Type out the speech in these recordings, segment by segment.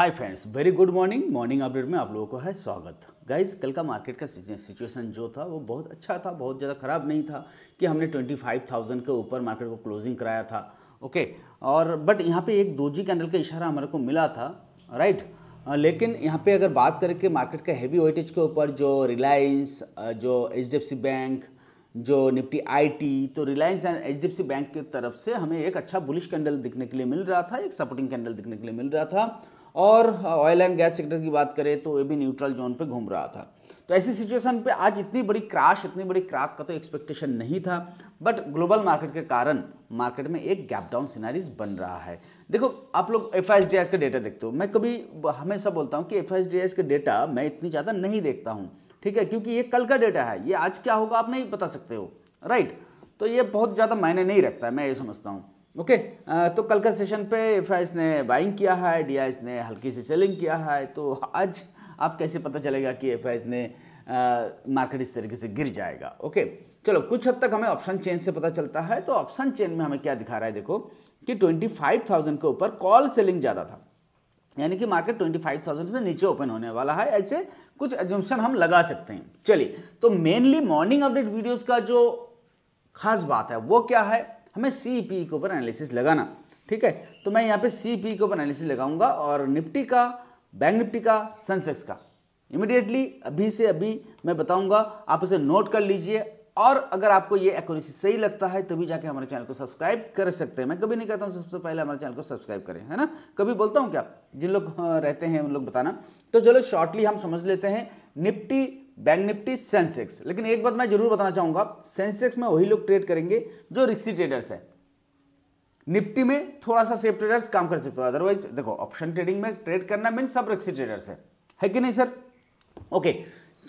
हाय friends very good morning morning update में आप लोगों को है स्वागत गाइज कल का मार्केट का सिचुएशन जो था वो बहुत अच्छा था बहुत ज़्यादा ख़राब नहीं था कि हमने 25,000 के ऊपर मार्केट को क्लोजिंग कराया था ओके और बट यहाँ पे एक दोजी कैंडल का इशारा हमारे को मिला था राइट लेकिन यहाँ पे अगर बात करें कि मार्केट के हैवी वेटेज के ऊपर जो रिलायंस जो एच बैंक जो निफ्टी आईटी तो रिलायंस एंड एच बैंक की तरफ से हमें एक अच्छा बुलिश कैंडल दिखने के लिए मिल रहा था एक सपोर्टिंग कैंडल दिखने के लिए मिल रहा था और ऑयल एंड गैस सेक्टर की बात करें तो ये भी न्यूट्रल जोन पे घूम रहा था तो ऐसी सिचुएशन पे आज इतनी बड़ी क्राश इतनी बड़ी क्राक का तो एक्सपेक्टेशन नहीं था बट ग्लोबल मार्केट के कारण मार्केट में एक गैप डाउन सिनारीज बन रहा है देखो आप लोग एफ एस का डेटा देखते हो मैं कभी हमेशा बोलता हूँ कि एफ एस का डेटा मैं इतनी ज़्यादा नहीं देखता हूँ ठीक है क्योंकि ये कल का डेटा है ये आज क्या होगा आप नहीं बता सकते हो राइट तो ये बहुत ज़्यादा मायने नहीं रखता है मैं ये समझता हूँ ओके okay, तो कल का सेशन पे एफ ने बाइंग किया है डी ने हल्की सी सेलिंग किया है तो आज आप कैसे पता चलेगा कि एफ ने मार्केट इस तरीके से गिर जाएगा ओके okay, चलो कुछ हद तक हमें ऑप्शन चेन से पता चलता है तो ऑप्शन चेन में हमें क्या दिखा रहा है देखो कि 25,000 के ऊपर कॉल सेलिंग ज़्यादा था यानी कि मार्केट 25,000 से नीचे ओपन होने वाला है ऐसे कुछ एजम्पन हम लगा सकते हैं चलिए तो मेनली मॉर्निंग अपडेट वीडियोज़ का जो खास बात है वो क्या है हमें सी पी e के ऊपर एनालिसिस लगाना ठीक है तो मैं यहाँ पे सी पी e के ऊपर एनालिसिस लगाऊंगा और निफ्टी का बैंक निफ्टी का सेंसेक्स का इमिडिएटली अभी से अभी मैं बताऊंगा आप इसे नोट कर लीजिए और अगर आपको ये एक्यूरेसी सही लगता है तभी जाके हमारे चैनल को सब्सक्राइब कर सकते हैं मैं कभी नहीं कहता हूँ सबसे पहले हमारे चैनल को सब्सक्राइब करें है ना कभी बोलता हूँ क्या जिन लोग हाँ, रहते हैं उन लोग बताना तो चलो शॉर्टली हम समझ लेते हैं निफ्टी बैंक निफ्टी सेंसेक्स लेकिन एक बात मैं जरूर बताना चाहूंगा सेंसेक्स में वही लोग ट्रेड करेंगे जो रिक्सी ट्रेडर्स हैं निफ्टी में थोड़ा सा सेफ ट्रेडर्स काम कर सकते हो अदरवाइज देखो ऑप्शन ट्रेडिंग में ट्रेड करना मीन सब रिक्सी ट्रेडर्स है है कि नहीं सर ओके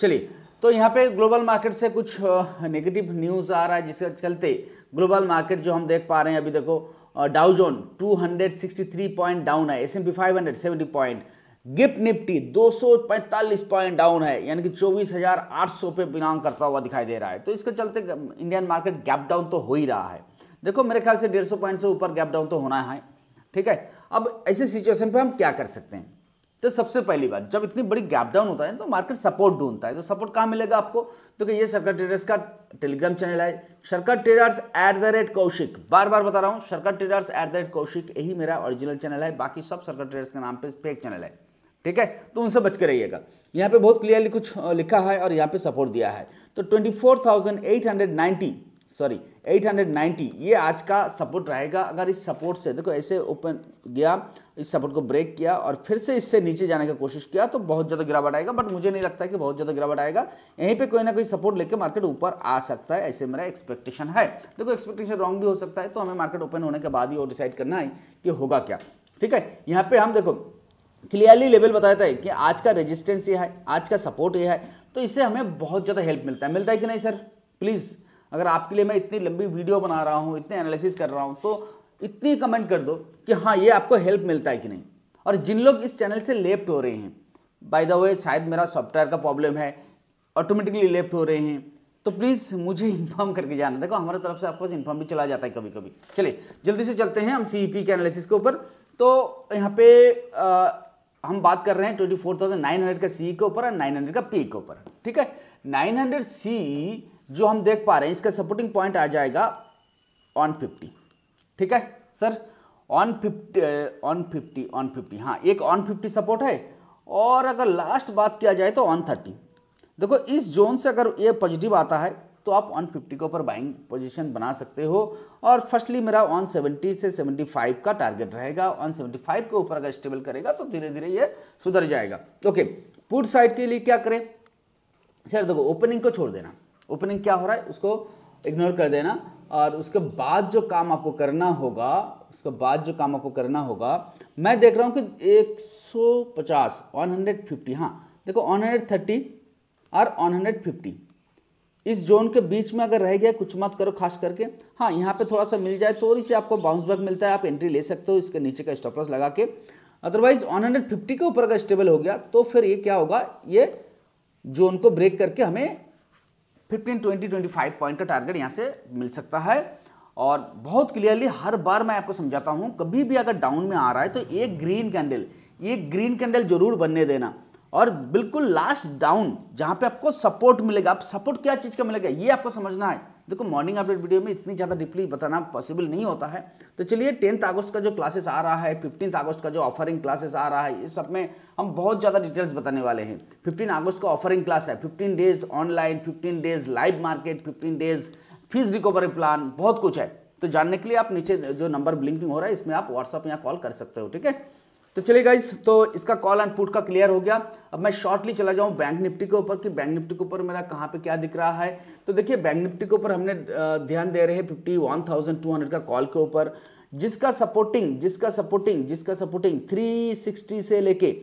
चलिए तो यहाँ पे ग्लोबल मार्केट से कुछ नेगेटिव न्यूज़ आ रहा है जिसके चलते ग्लोबल मार्केट जो हम देख पा रहे हैं अभी देखो Dow Jones two hundred sixty three point down है S M P five hundred seventy point gift Nifty 245 point down है यानी कि 24,800 पे बिलोंग करता हुआ दिखाई दे रहा है तो इसके चलते इंडियन मार्केट गैप डाउन तो हो ही रहा है देखो मेरे ख्याल से 150 पॉइंट से ऊपर गैप डाउन तो होना है ठीक है अब ऐसे सिचुएशन पे हम क्या कर सकते हैं तो सबसे पहली बात जब इतनी बड़ी गैप डाउन होता है तो मार्केट सपोर्ट ढूंढता है तो सपोर्ट कहाँ मिलेगा आपको तो ये सरकार ट्रेडर्स का टेलीग्राम चैनल है Sarkar traders at the rate Kaushik बार बार बता रहा हूँ Sarkar traders at the rate Kaushik यही मेरा ओरिजिनल चैनल है बाकी सब सरकार ट्रेडर्स के नाम पे फेक चैनल है ठीक है तो उनसे बच के रहिएगा यहाँ पे बहुत क्लियरली कुछ लिखा है और यहाँ पे सपोर्ट दिया है तो 24,890 सॉरी 890 ये आज का सपोर्ट रहेगा अगर इस सपोर्ट से देखो ऐसे ओपन गया इस सपोर्ट को ब्रेक किया और फिर से इससे नीचे जाने की कोशिश किया तो बहुत ज़्यादा गिरावट आएगा बट मुझे नहीं लगता कि बहुत ज़्यादा गिरावट आएगा यहीं पे कोई ना कोई सपोर्ट लेके मार्केट ऊपर आ सकता है ऐसे मेरा एक्सपेक्टेशन है देखो एक्सपेक्टेशन रॉन्ग भी हो सकता है तो हमें मार्केट ओपन होने के बाद ही वो डिसाइड करना है कि होगा क्या ठीक है यहाँ पर हम देखो क्लियरली लेवल बताता है कि आज का रेजिस्टेंस ये है आज का सपोर्ट ये है तो इससे हमें बहुत ज़्यादा हेल्प मिलता है मिलता है कि नहीं सर प्लीज़ अगर आपके लिए मैं इतनी लंबी वीडियो बना रहा हूँ इतने एनालिसिस कर रहा हूँ तो इतनी कमेंट कर दो कि हाँ ये आपको हेल्प मिलता है कि नहीं और जिन लोग इस चैनल से लेफ्ट हो रहे हैं बाय द वे शायद मेरा सॉफ्टवेयर का प्रॉब्लम है ऑटोमेटिकली लेफ्ट हो रहे हैं तो प्लीज़ मुझे इन्फॉर्म करके जाना देखो हमारे तरफ से आपके पास इन्फॉर्म भी चला जाता है कभी कभी चलिए जल्दी से चलते हैं हम सी e के एनालिसिस के ऊपर तो यहाँ पे आ, हम बात कर रहे हैं twenty four thousand nine hundred का सी के ऊपर और हंड्रेड का पी के ऊपर ठीक है नाइन हंड्रेड सी जो हम देख पा रहे हैं इसका सपोर्टिंग पॉइंट आ जाएगा ऑन फिफ्टी ठीक है sir on fifty on fifty on fifty हाँ एक ऑन फिफ्टी सपोर्ट है और अगर लास्ट बात किया जाए तो ऑन थर्टी देखो इस जोन से अगर ये पॉजिटिव आता है तो आप 150 के ऊपर बाइंग पोजीशन बना सकते हो और फर्स्टली मेरा 170 से 75 का टारगेट रहेगा 175 के ऊपर अगर स्टेबल करेगा तो धीरे धीरे ये सुधर जाएगा ओके पुट साइड के लिए क्या करें सर देखो ओपनिंग को छोड़ देना ओपनिंग क्या हो रहा है उसको इग्नोर कर देना और उसके बाद जो काम आपको करना होगा उसके बाद जो काम आपको करना होगा मैं देख रहा हूँ कि 150 150 हाँ देखो 130 और 150 इस जोन के बीच में अगर रह गया कुछ मत करो खास करके हाँ यहाँ पे थोड़ा सा मिल जाए थोड़ी तो सी आपको बाउंस बैक मिलता है आप एंट्री ले सकते हो इसके नीचे का स्टॉपलस लगा के अदरवाइज 150 के ऊपर अगर स्टेबल हो गया तो फिर ये क्या होगा ये जोन को ब्रेक करके हमें 15 20 25 पॉइंट का टारगेट यहाँ से मिल सकता है और बहुत क्लियरली हर बार मैं आपको समझाता हूँ कभी भी अगर डाउन में आ रहा है तो एक ग्रीन कैंडल ये ग्रीन कैंडल जरूर बनने देना और बिल्कुल लास्ट डाउन जहां पे आपको सपोर्ट मिलेगा आप सपोर्ट क्या चीज़ का मिलेगा ये आपको समझना है देखो मॉर्निंग अपडेट वीडियो में इतनी ज़्यादा डीपली बताना पॉसिबल नहीं होता है तो चलिए टेंथ अगस्त का जो क्लासेस आ रहा है फिफ्टीन अगस्त का जो ऑफरिंग क्लासेस आ रहा है इस सब में हम बहुत ज़्यादा डिटेल्स बताने वाले हैं फिफ्टीन अगस्त का ऑफरिंग क्लास है fifteen days online fifteen days live market fifteen days fees recovery plan बहुत कुछ है तो जानने के लिए आप नीचे जो नंबर ब्लिंकिंग हो रहा है इसमें आप व्हाट्सअप या कॉल कर सकते हो ठीक है तो चलिए गाइस तो इसका कॉल एंड पुट का क्लियर हो गया अब मैं शॉर्टली चला जाऊँ बैंक निफ्टी के ऊपर कि बैंक निफ्टी के ऊपर मेरा कहाँ पे क्या दिख रहा है तो देखिए बैंक निफ्टी के ऊपर हमने ध्यान दे रहे हैं fifty one thousand two hundred का कॉल के ऊपर जिसका सपोर्टिंग जिसका सपोर्टिंग जिसका सपोर्टिंग थ्री सिक्सटी से लेके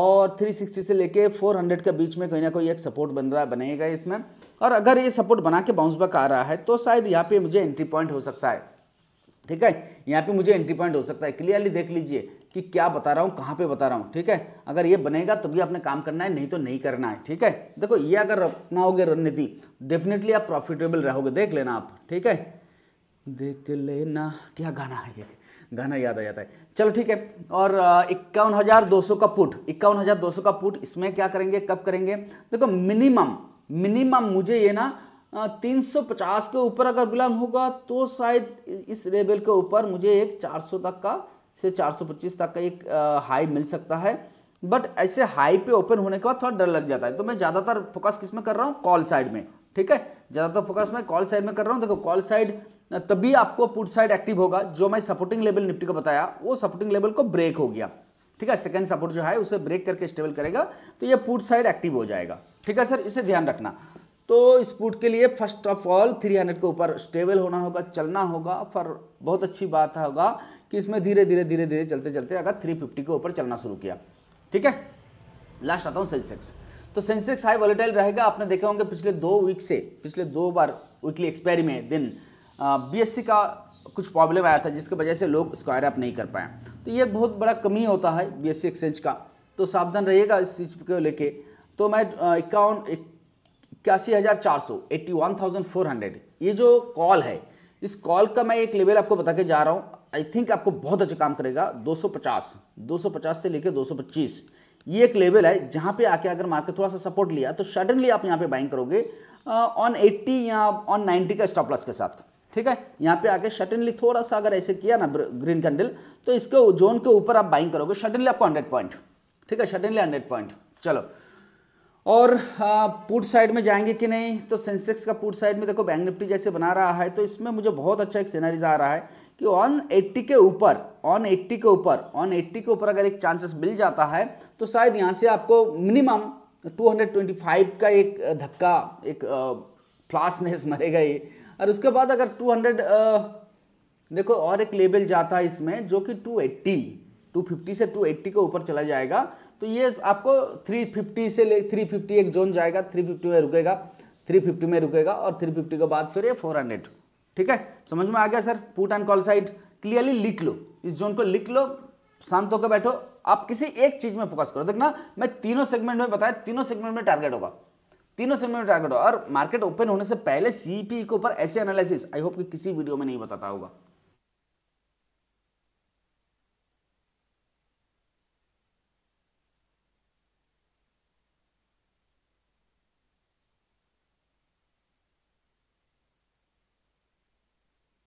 और 360 से लेके 400 के बीच में कहीं ना कहीं एक सपोर्ट बन रहा बनेगा इसमें और अगर ये सपोर्ट बना के बाउंस बैक आ रहा है तो शायद यहाँ पे मुझे एंट्री पॉइंट हो सकता है ठीक है यहाँ पे मुझे एंट्री पॉइंट हो सकता है क्लियरली देख लीजिए कि क्या बता रहा हूँ कहाँ पे बता रहा हूँ ठीक है अगर ये बनेगा तभी आपने काम करना है नहीं तो नहीं करना है ठीक है देखो ये अगर अपनाओगे रणनीति डेफिनेटली आप प्रॉफिटेबल रहोगे देख लेना आप ठीक है देख लेना क्या गाना है ये गाना याद आ जाता है चलो ठीक है और इक्यावन हज़ार दो सौ का पुट इक्यावन हज़ार दो सौ का पुट इसमें क्या करेंगे कब करेंगे देखो मिनिमम मिनिमम मुझे ये ना 350 हाँ, के ऊपर अगर बिलोंग होगा तो शायद इस लेवल के ऊपर मुझे एक 400 तक का से 425 तक का एक हाई मिल सकता है बट ऐसे हाई पे ओपन होने के बाद थोड़ा डर लग जाता है तो मैं ज़्यादातर फोकस किस में कर रहा हूँ कॉल साइड में ठीक है ज़्यादातर फोकस मैं कॉल साइड में कर रहा हूँ देखो कॉल साइड तभी आपको पुट साइड एक्टिव होगा जो मैं सपोर्टिंग लेवल निफ्टी को बताया वो सपोर्टिंग लेवल को ब्रेक हो गया ठीक है सेकेंड सपोर्ट जो है उसे ब्रेक करके स्टेबल करेगा तो ये पुट साइड एक्टिव हो जाएगा ठीक है सर इसे ध्यान रखना तो इस पुट के लिए फर्स्ट ऑफ ऑल 300 के ऊपर स्टेबल होना होगा चलना होगा पर बहुत अच्छी बात होगा कि इसमें धीरे धीरे धीरे धीरे चलते चलते अगर 350 के ऊपर चलना शुरू किया ठीक है लास्ट आता हूँ सेंसेक्स तो सेंसेक्स हाई वॉलेटाइल रहेगा आपने देखे होंगे पिछले दो वीक से पिछले दो बार वीकली एक्सपायरी में दिन बी का कुछ प्रॉब्लम आया था जिसकी वजह से लोग स्क्वायर अप नहीं कर पाए तो ये बहुत बड़ा कमी होता है बी एक्सचेंज का तो सावधान रहिएगा इस चीज़ को लेके तो मैं इक्यावन एक इक्यासी हज़ार चार सौ eighty one thousand four hundred ये जो कॉल है इस कॉल का मैं एक लेवल आपको बता के जा रहा हूँ आई थिंक आपको बहुत अच्छा काम करेगा 250 250 से लेकर 225 ये एक लेवल है जहाँ पे आके अगर मार्केट थोड़ा सा सपोर्ट लिया तो सडनली आप यहाँ पे बाइंग करोगे ऑन एट्टी या ऑन नाइन्टी का स्टॉप लॉस के साथ ठीक है यहाँ पे आके सडनली थोड़ा सा अगर ऐसे किया ना ग्रीन कैंडल तो इसके जोन के ऊपर आप बाइंग करोगे सडनली आपको हंड्रेड पॉइंट ठीक है सडनली हंड्रेड पॉइंट चलो और पुट साइड में जाएंगे कि नहीं तो सेंसेक्स का पुट साइड में देखो बैंक निफ्टी जैसे बना रहा है तो इसमें मुझे बहुत अच्छा एक सीनरीज आ रहा है कि ऑन एट्टी के ऊपर ऑन एट्टी के ऊपर ऑन एट्टी के ऊपर अगर एक चांसेस मिल जाता है तो शायद यहाँ से आपको मिनिमम 225 का एक धक्का एक फ्लासनेस मरेगा ये और उसके बाद अगर 200 देखो और एक लेवल जाता है इसमें जो कि 280 250 से 280 के ऊपर चला जाएगा तो ये आपको 350 से ले 350 एक जोन जाएगा 350 में रुकेगा 350 में रुकेगा और 350 के बाद फिर ये 400 ठीक है समझ में आ गया sir put and call side clearly लिख लो इस जोन को लिख लो शांत होकर बैठो आप किसी एक चीज में फोकस करो देखना मैं तीनों सेगमेंट में बताया तीनों सेगमेंट में टारगेट होगा तीनों सेगमेंट में टारगेट होगा और मार्केट ओपन होने से पहले सीपी e के ऊपर ऐसे एनालिसिस आई होप कि किसी वीडियो में नहीं बताता होगा